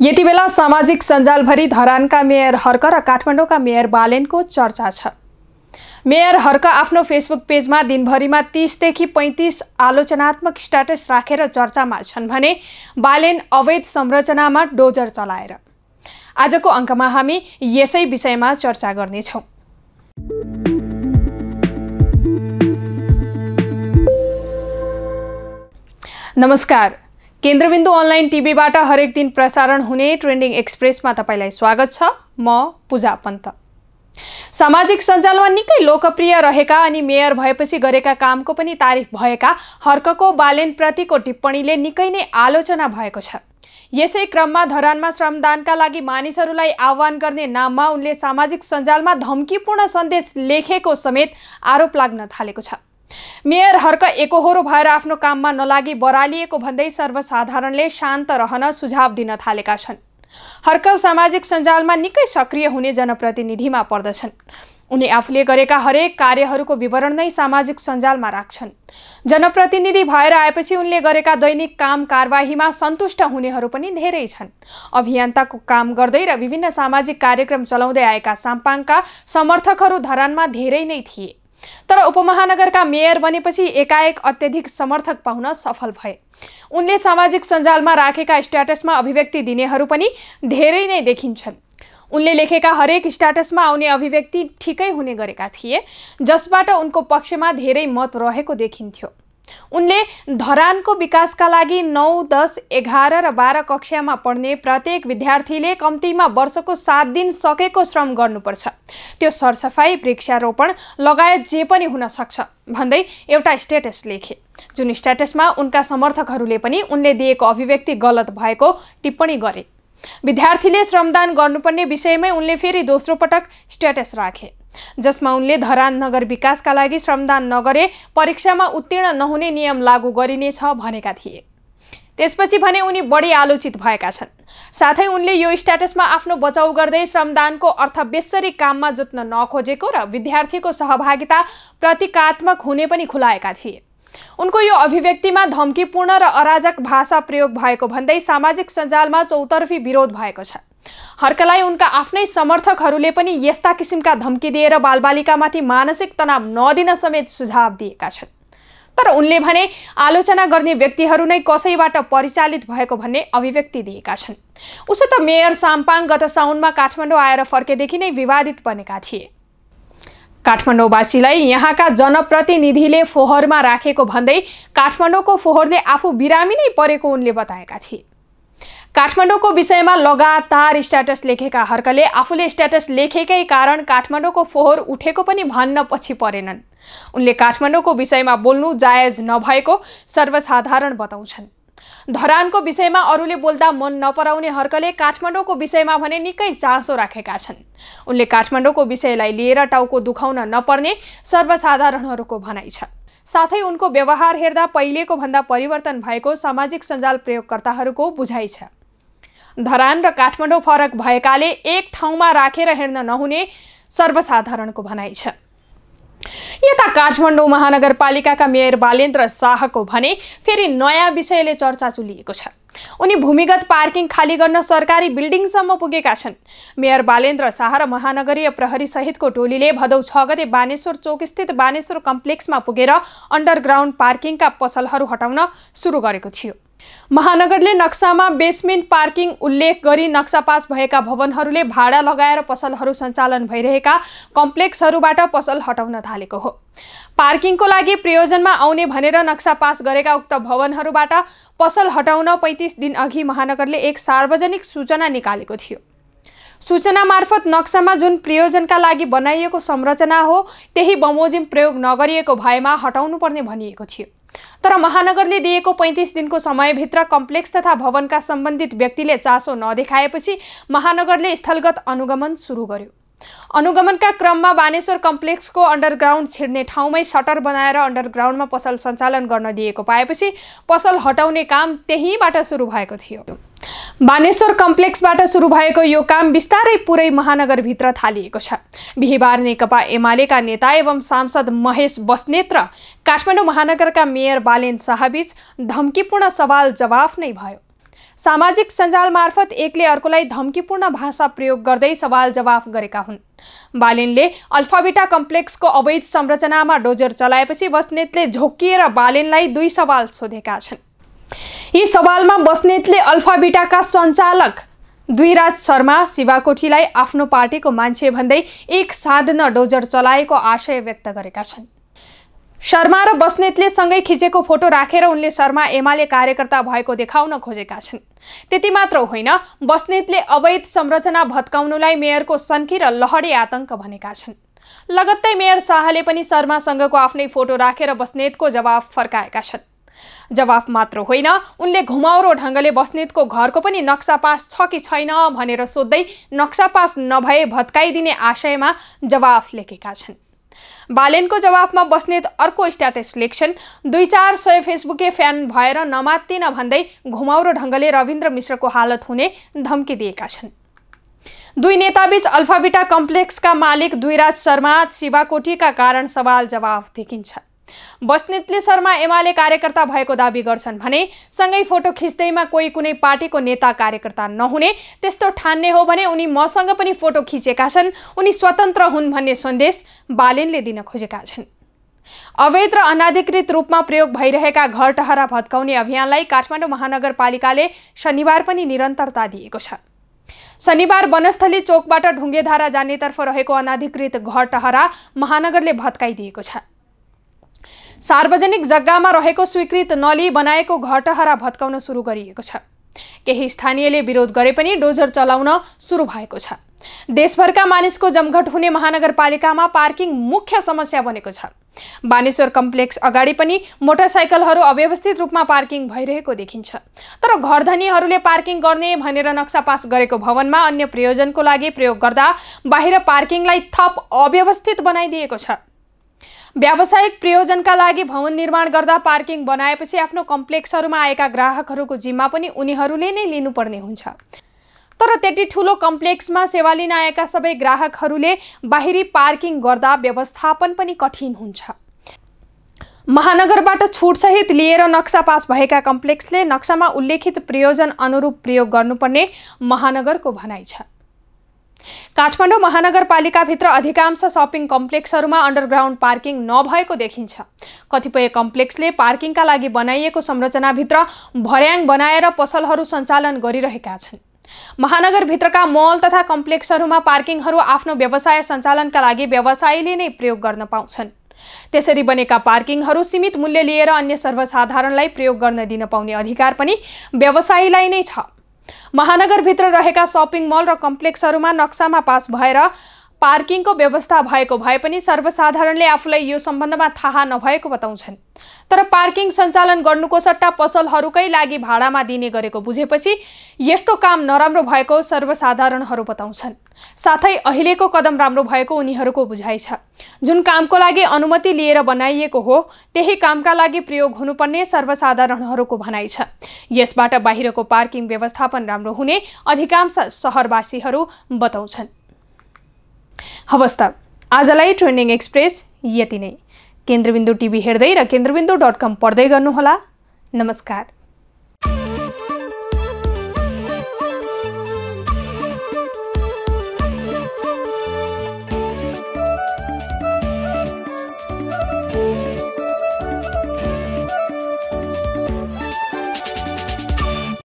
यति बेला सामाजिक सञ्जालभरि धरानका मेयर हर्क र काठमाडौँका मेयर बालेनको चर्चा छ मेयर हर्क आफ्नो फेसबुक पेजमा दिनभरिमा तिसदेखि पैँतिस आलोचनात्मक स्ट्याटस राखेर रा चर्चामा छन् भने बालेन अवैध संरचनामा डोजर चलाएर आजको अङ्कमा हामी यसै विषयमा चर्चा गर्नेछौँ नमस्कार केन्द्रबिन्दु अनलाइन टिभीबाट हरेक दिन प्रसारण हुने ट्रेन्डिङ एक्सप्रेसमा तपाईँलाई स्वागत छ म पूजा पन्त सामाजिक सञ्जालमा निकै लोकप्रिय रहेका अनि मेयर भएपछि गरेका कामको पनि तारिफ भएका हर्कको बालेनप्रतिको टिप्पणीले निकै नै आलोचना भएको छ यसै क्रममा धरानमा श्रमदानका लागि मानिसहरूलाई आह्वान गर्ने नाममा उनले सामाजिक सञ्जालमा धम्कीपूर्ण सन्देश लेखेको समेत आरोप लाग्न थालेको छ मेयर हर्क एकोहोरो भएर आफ्नो काममा नलागी बरालिएको भन्दै सर्वसाधारणले शान्त रहन सुझाव दिन थालेका छन् हर्कल सामाजिक सञ्जालमा निकै सक्रिय हुने जनप्रतिनिधिमा पर्दछन् उनी आफूले गरेका हरेक कार्यहरूको विवरण नै सामाजिक सञ्जालमा राख्छन् जनप्रतिनिधि भएर आएपछि उनले गरेका दैनिक काम कारवाहीमा सन्तुष्ट हुनेहरू पनि धेरै छन् अभियन्ताको काम गर्दै र विभिन्न सामाजिक कार्यक्रम चलाउँदै आएका साम्पाङका समर्थकहरू धरानमा धेरै नै थिए तर उपमहानगरका मेयर बनेपछि एकाएक अत्यधिक समर्थक पाउन सफल भए उनले सामाजिक सञ्जालमा राखेका स्ट्याटसमा अभिव्यक्ति दिनेहरू पनि धेरै नै देखिन्छन् उनले लेखेका हरेक स्ट्याटसमा आउने अभिव्यक्ति ठिकै हुने गरेका थिए जसबाट उनको पक्षमा धेरै मत रहेको देखिन्थ्यो उनले धरानको विकासका लागि नौ दस एघार र बाह्र कक्षामा पढ्ने प्रत्येक विद्यार्थीले कम्तीमा वर्षको सात दिन सकेको श्रम गर्नुपर्छ त्यो सरसफाई वृक्षारोपण लगायत जे पनि हुन सक्छ भन्दै एउटा स्ट्याटस लेखे जुन स्ट्याटसमा उनका समर्थकहरूले पनि उनले दिएको अभिव्यक्ति गलत भएको टिप्पणी गरे विद्यार्थीले श्रमदान गर्नुपर्ने विषयमै उनले फेरि दोस्रो पटक स्ट्याटस राखे जसमा उनले धरान नगर विकासका लागि श्रमदान नगरे परीक्षामा उत्तीर्ण नहुने नियम लागू गरिनेछ भनेका थिए त्यसपछि भने उनी बढी आलोचित भएका छन् साथै उनले यो स्ट्याटसमा आफ्नो बचाउ गर्दै श्रमदानको अर्थ बेसरी काममा जुत्न नखोजेको र विद्यार्थीको सहभागिता प्रतीकात्मक हुने पनि खुलाएका थिए उनको यो अभिव्यक्तिमा धम्कीपूर्ण र अराजक भाषा प्रयोग भएको भन्दै सामाजिक सञ्जालमा चौतर्फी विरोध भएको छ हर्कलाई उनका आफ्नै समर्थकहरूले पनि यस्ता किसिमका धम्की दिएर बालबालिकामाथि मानसिक तनाव नदिन समेत सुझाव दिएका छन् तर उनले भने आलोचना गर्ने व्यक्तिहरू नै कसैबाट परिचालित भएको भन्ने अभिव्यक्ति दिएका छन् उसो त मेयर साम्पाङ गत साउनमा काठमाडौँ आएर फर्केदेखि नै विवादित बनेका थिए काठमाडौँवासीलाई यहाँका जनप्रतिनिधिले फोहोरमा राखेको भन्दै काठमाडौँको फोहोरले आफू बिरामी नै परेको उनले बताएका थिए काठमाडौँको विषयमा लगातार स्ट्याटस लेखेका हर्कले आफूले स्ट्याटस लेखेकै कारण काठमाडौँको फोहोर उठेको पनि भन्न पछि परेनन् उनले काठमाडौँको विषयमा बोल्नु जायज नभएको सर्वसाधारण बताउँछन् धरानको विषयमा अरूले बोल्दा मन नपराउने हर्कले काठमाडौँको विषयमा भने निकै चासो राखेका छन् उनले काठमाडौँको विषयलाई लिएर टाउको दुखाउन नपर्ने सर्वसाधारणहरूको भनाइ छ साथै उनको व्यवहार हेर्दा पहिलेको भन्दा परिवर्तन भएको सामाजिक सञ्जाल प्रयोगकर्ताहरूको बुझाइ छ धरान र काठमाडौँ फरक भएकाले एक ठाउँमा राखेर हिँड्न नहुने सर्वसाधारणको भनाइ छ यता काठमाडौँ महानगरपालिकाका मेयर बालेन्द्र शाहको भने फेरि नयाँ विषयले चर्चा चुलिएको छ उनी भूमिगत पार्किङ खाली गर्न सरकारी बिल्डिङसम्म पुगेका छन् मेयर बालेन्द्र शाह र महानगरीय प्रहरी सहितको टोलीले भदौ छ गते बानेश्वर चोकस्थित बानेश्वर कम्प्लेक्समा पुगेर अन्डरग्राउन्ड पार्किङका पसलहरू हटाउन सुरु गरेको थियो महानगरले नक्सामा बेसमेन्ट पार्किङ उल्लेख गरी नक्सा पास भएका भवनहरूले भाडा लगाएर पसलहरू सञ्चालन भइरहेका कम्प्लेक्सहरूबाट पसल हटाउन थालेको हो पार्किङको लागि प्रयोजनमा आउने भनेर नक्सा पास गरेका उक्त भवनहरूबाट पसल हटाउन पैँतिस दिन अघि महानगरले एक सार्वजनिक सूचना निकालेको थियो सूचना मार्फत नक्सामा जुन प्रयोजनका लागि बनाइएको संरचना हो त्यही बमोजिम प्रयोग नगरिएको भएमा हटाउनुपर्ने भनिएको थियो तर महानगरले दिएको पैँतिस दिनको समयभित्र कम्प्लेक्स तथा भवनका सम्बन्धित व्यक्तिले चासो नदेखाएपछि महानगरले स्थलगत अनुगमन सुरु गर्यो अनुगमनका क्रममा बानेश्वर कम्प्लेक्सको अन्डरग्राउन्ड छिर्ने ठाउँमै सटर बनाएर अन्डरग्राउन्डमा पसल सञ्चालन गर्न दिएको पाएपछि पसल हटाउने काम त्यहीँबाट सुरु भएको थियो बानेश्वर कम्प्लेक्सबाट सुरु भएको यो काम बिस्तारै पुरै महानगरभित्र थालिएको छ बिहिबार नेकपा एमालेका नेता एवं सांसद महेश बस्नेत र काठमाडौँ महानगरका मेयर बालेन शाहबीच धम्कीपूर्ण सवाल जवाफ नै भयो सामाजिक सञ्जाल मार्फत एकले अर्कोलाई धम्कीपूर्ण भाषा प्रयोग गर्दै सवाल जवाफ गरेका हुन् बालेनले अल्फाबिटा कम्प्लेक्सको अवैध संरचनामा डोजर चलाएपछि बस्नेतले झोकिएर बालेनलाई दुई सवाल सोधेका छन् यी सवालमा बस्नेतले अल्फाबिटाका सञ्चालक द्विराज शर्मा शिवाकोठीलाई आफ्नो पार्टीको मान्छे भन्दै एक साधन डोजर चलाएको आशय व्यक्त गरेका छन् शर्मा र बस्नेतले सँगै खिचेको फोटो राखेर उनले शर्मा एमाले कार्यकर्ता भएको देखाउन खोजेका छन् त्यति मात्र होइन बस्नेतले अवैध संरचना भत्काउनुलाई मेयरको सन्की र लहरी आतंक भनेका छन् लगत्तै मेयर शाहले पनि शर्मासँगको आफ्नै फोटो राखेर बस्नेतको जवाब फर्काएका छन् जवाफ मात्र होइन उनले घुमाउरो ढङ्गले बस्नेतको घरको पनि नक्सा पास छ कि छैन भनेर सोध्दै नक्सा पास नभए भत्काइदिने आशयमा जवाफ लेखेका छन् बालेनको जवाफमा बस्नेत अर्को स्ट्याटस लेख्छन् दुई चार सय फेसबुके फ्यान भएर नमात्तिन भन्दै घुमाउरो ढङ्गले रविन्द्र मिश्रको हालत हुने धम्की दिएका छन् दुई नेताबीच अल्फाबिटा कम्प्लेक्सका मालिक दुईराज शर्मा शिवाकोटीका कारण सवाल जवाफ देखिन्छ बस्नेतले शर्मा एमाले कार्यकर्ता भएको दावी गर्छन् भने सँगै फोटो खिच्दैमा कोही कुनै पार्टीको नेता कार्यकर्ता नहुने त्यस्तो ठान्ने हो भने उनी मसँग पनि फोटो खिचेका छन् उनी स्वतन्त्र हुन् भन्ने सन्देश बालेनले दिन खोजेका छन् अवैध र अनाधिकृत रूपमा प्रयोग भइरहेका घर टहरा भत्काउने अभियानलाई काठमाडौँ महानगरपालिकाले शनिबार पनि निरन्तरता दिएको छ शनिबार वनस्थली चोकबाट ढुङ्गेधारा जानेतर्फ रहेको अनाधिकृत घर टहरा महानगरले भत्काइदिएको छ सार्वजनिक जग्गामा रहेको स्वीकृत नली बनाएको घटहरा भत्काउन सुरु गरिएको छ केही स्थानीयले विरोध गरे पनि डोजर चलाउन सुरु भएको छ देशभरका मानिसको जमघट हुने महानगरपालिकामा पार्किङ मुख्य समस्या बनेको छ बानेश्वर कम्प्लेक्स अगाडि पनि मोटरसाइकलहरू अव्यवस्थित रूपमा पार्किङ भइरहेको देखिन्छ तर घरधनीहरूले पार्किङ गर्ने भनेर नक्सा पास गरेको भवनमा अन्य प्रयोजनको लागि प्रयोग गर्दा बाहिर पार्किङलाई थप अव्यवस्थित बनाइदिएको छ व्यावसायिक प्रयोजनका लागि भवन निर्माण गर्दा पार्किङ बनाएपछि आफ्नो कम्प्लेक्सहरूमा आएका ग्राहकहरूको जिम्मा पनि उनीहरूले नै लिनुपर्ने हुन्छ तर त्यति ठुलो कम्प्लेक्समा सेवा लिन आएका सबै ग्राहकहरूले बाहिरी पार्किङ गर्दा व्यवस्थापन पनि कठिन हुन्छ महानगरबाट छुटसहित लिएर नक्सा पास भएका कम्प्लेक्सले नक्सामा उल्लेखित प्रयोजन अनुरूप प्रयोग गर्नुपर्ने महानगरको भनाइ छ काठमाडौँ महानगरपालिकाभित्र अधिकांश सपिङ कम्प्लेक्सहरूमा अन्डरग्राउन्ड पार्किङ नभएको देखिन्छ कतिपय कम्प्लेक्सले पार्किङका लागि बनाइएको संरचनाभित्र भर्याङ बनाएर पसलहरू सञ्चालन गरिरहेका छन् महानगरभित्रका मल तथा कम्प्लेक्सहरूमा पार्किङहरू आफ्नो व्यवसाय सञ्चालनका लागि व्यवसायीले नै प्रयोग गर्न पाउँछन् त्यसरी बनेका पार्किङहरू सीमित मूल्य लिएर अन्य सर्वसाधारणलाई प्रयोग गर्न दिन पाउने अधिकार पनि व्यवसायीलाई नै छ महानगरभित्र रहेका सपिङ मल र कम्प्लेक्सहरूमा नक्सामा पास भएर पार्किङको व्यवस्था भएको भए पनि सर्वसाधारणले आफूलाई यो सम्बन्धमा थाहा नभएको बताउँछन् तर पार्किङ सञ्चालन गर्नुको सट्टा पसलहरूकै लागि भाडामा दिने गरेको बुझेपछि यस्तो काम नराम्रो भएको सर्वसाधारणहरू बताउँछन् साथै अहिलेको कदम राम्रो भएको उनीहरूको बुझाइ छ जुन कामको लागि अनुमति लिएर बनाइएको हो त्यही कामका लागि प्रयोग हुनुपर्ने सर्वसाधारणहरूको भनाइ छ यसबाट बाहिरको पार्किङ व्यवस्थापन राम्रो हुने अधिकांश सहरवासीहरू बताउँछन् हवस् त आजलाई ट्रेन्डिङ एक्सप्रेस यति नै केन्द्रबिन्दु टिभी हेर्दै र केन्द्रबिन्दु डट कम पढ्दै गर्नुहोला नमस्कार